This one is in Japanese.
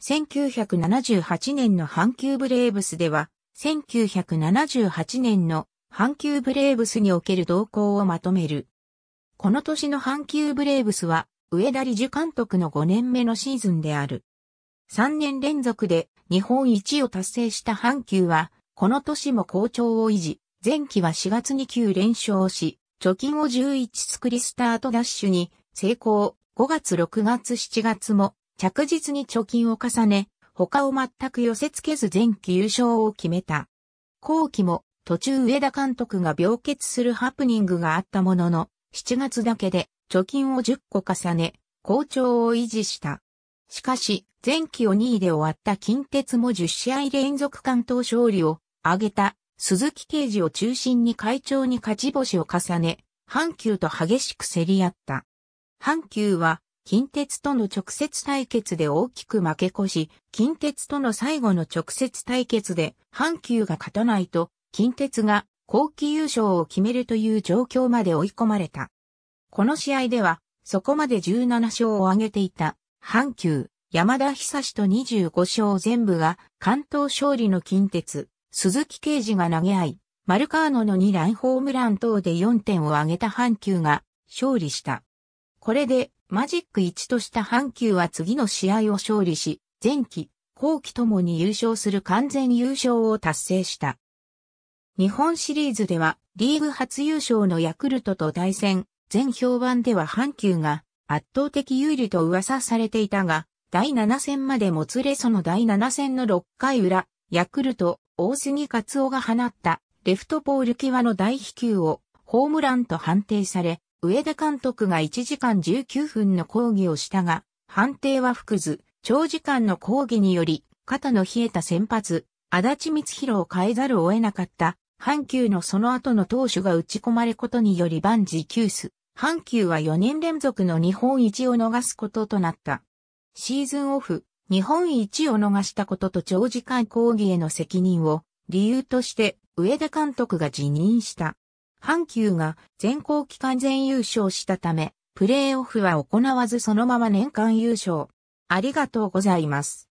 1978年の阪急ブレーブスでは、1978年の阪急ブレーブスにおける動向をまとめる。この年の阪急ブレーブスは、上田理事監督の5年目のシーズンである。3年連続で日本一を達成した阪急は、この年も好調を維持、前期は4月に9連勝し、貯金を11作りスタートダッシュに成功、5月6月7月も着実に貯金を重ね、他を全く寄せ付けず前期優勝を決めた。後期も途中上田監督が病欠するハプニングがあったものの、7月だけで貯金を10個重ね、好調を維持した。しかし、前期を2位で終わった近鉄も10試合連続関東勝利を挙げた鈴木刑事を中心に会長に勝ち星を重ね、阪急と激しく競り合った。阪急は近鉄との直接対決で大きく負け越し、近鉄との最後の直接対決で阪急が勝たないと、近鉄が後期優勝を決めるという状況まで追い込まれた。この試合では、そこまで17勝を挙げていた、阪急、山田久志と25勝全部が、関東勝利の近鉄、鈴木啓治が投げ合い、マルカーノの2ランホームラン等で4点を挙げた阪急が、勝利した。これで、マジック1とした阪急は次の試合を勝利し、前期、後期ともに優勝する完全優勝を達成した。日本シリーズでは、リーグ初優勝のヤクルトと対戦、全評判では阪急が圧倒的有利と噂されていたが、第7戦までもつれその第7戦の6回裏、ヤクルト、大杉勝夫が放った、レフトポール際の大飛球を、ホームランと判定され、上田監督が1時間19分の講義をしたが、判定は複ず、長時間の講義により、肩の冷えた先発、足立光弘を変えざるを得なかった、阪急のその後の投手が打ち込まれことにより万事休す。阪急は4年連続の日本一を逃すこととなった。シーズンオフ、日本一を逃したことと長時間抗議への責任を理由として上田監督が辞任した。阪急が全校期間全優勝したため、プレーオフは行わずそのまま年間優勝。ありがとうございます。